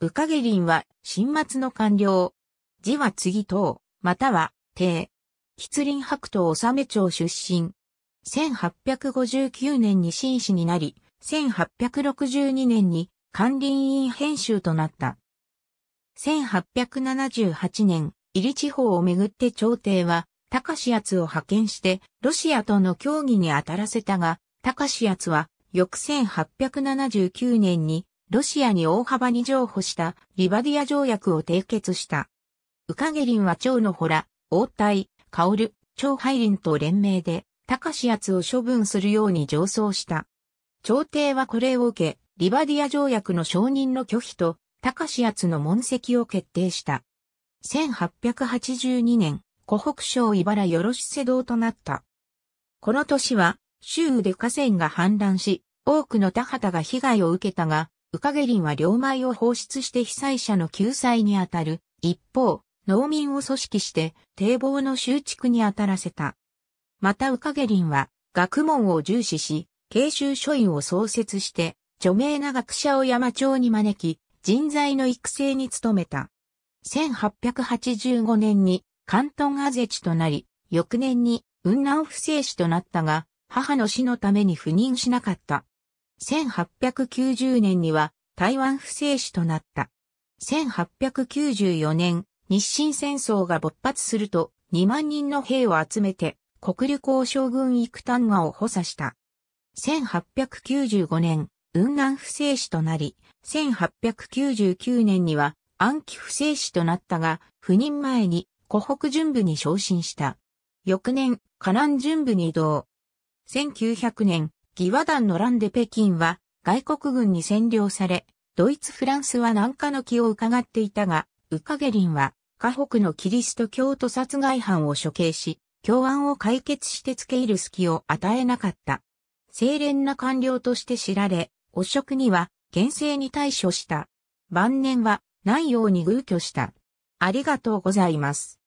ウカゲリンは、新末の官僚。字は次等、または、帝。吉林白頭治め町出身。1859年に紳士になり、1862年に管理委員編集となった。1878年、入地方をめぐって朝廷は、高志奴を派遣して、ロシアとの協議に当たらせたが、高志奴は、翌1879年に、ロシアに大幅に譲歩したリバディア条約を締結した。ウカゲリンは蝶のほら、王体、カオル、蝶ハイリンと連名で、高志圧を処分するように上奏した。朝廷はこれを受け、リバディア条約の承認の拒否と、高志圧の門跡を決定した。1882年、湖北省茨よろし世道となった。この年は、州で河川が氾濫し、多くの田畑が被害を受けたが、ウカゲリンは両米を放出して被災者の救済にあたる。一方、農民を組織して堤防の修築にあたらせた。またウカゲリンは学問を重視し、慶州書院を創設して、著名な学者を山町に招き、人材の育成に努めた。1885年に関東アゼチとなり、翌年に雲南不正士となったが、母の死のために赴任しなかった。1890年には台湾不正史となった。1894年、日清戦争が勃発すると2万人の兵を集めて国旅行将軍幾丹河を補佐した。1895年、雲南不正史となり、1899年には暗記不正史となったが、赴任前に湖北巡部に昇進した。翌年、河南巡部に移動。1900年、義和団の乱で北京は外国軍に占領され、ドイツ・フランスは南下の気を伺っていたが、ウカゲリンは、河北のキリスト教徒殺害犯を処刑し、教案を解決して付け入る隙を与えなかった。清廉な官僚として知られ、汚職には厳正に対処した。晩年は、いように偶居した。ありがとうございます。